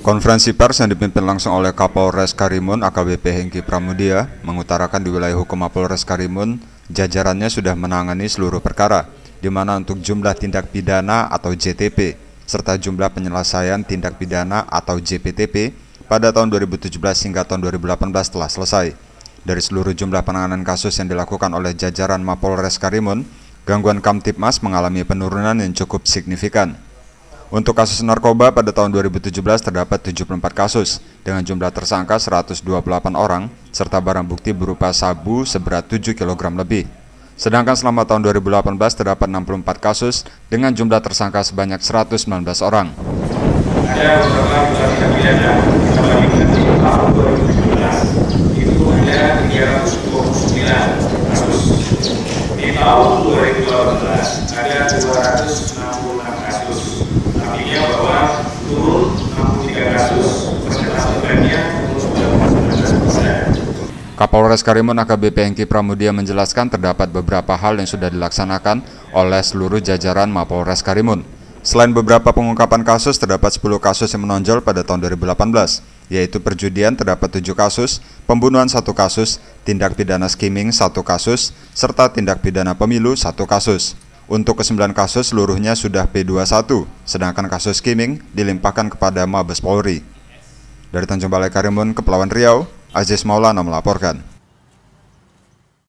Konferensi pers yang dipimpin langsung oleh Kapolres Karimun AKBP Hengki Pramudia mengutarakan di wilayah hukum Mapolres Karimun jajarannya sudah menangani seluruh perkara, di mana untuk jumlah tindak pidana atau JTP serta jumlah penyelesaian tindak pidana atau JPTP pada tahun 2017 hingga tahun 2018 telah selesai. Dari seluruh jumlah penanganan kasus yang dilakukan oleh jajaran Mapolres Karimun, gangguan Kamtipmas mengalami penurunan yang cukup signifikan. Untuk kasus narkoba pada tahun 2017 terdapat 74 kasus dengan jumlah tersangka 128 orang serta barang bukti berupa sabu seberat 7 kg lebih. Sedangkan selama tahun 2018 terdapat 64 kasus dengan jumlah tersangka sebanyak 119 orang. Ada beberapa pidana tahun 2017 itu ada 329 kasus. tahun 2018 ada 260 Kapolres Karimun AKBP Hengki Pramudia menjelaskan terdapat beberapa hal yang sudah dilaksanakan oleh seluruh jajaran Mapolres Karimun. Selain beberapa pengungkapan kasus, terdapat 10 kasus yang menonjol pada tahun 2018, yaitu perjudian terdapat 7 kasus, pembunuhan 1 kasus, tindak pidana skimming 1 kasus, serta tindak pidana pemilu 1 kasus. Untuk ke-9 kasus seluruhnya sudah P21, sedangkan kasus skimming dilimpahkan kepada Mabes Polri. Dari Tanjung Balai Karimun, Kepulauan Riau, Aziz Maulana melaporkan.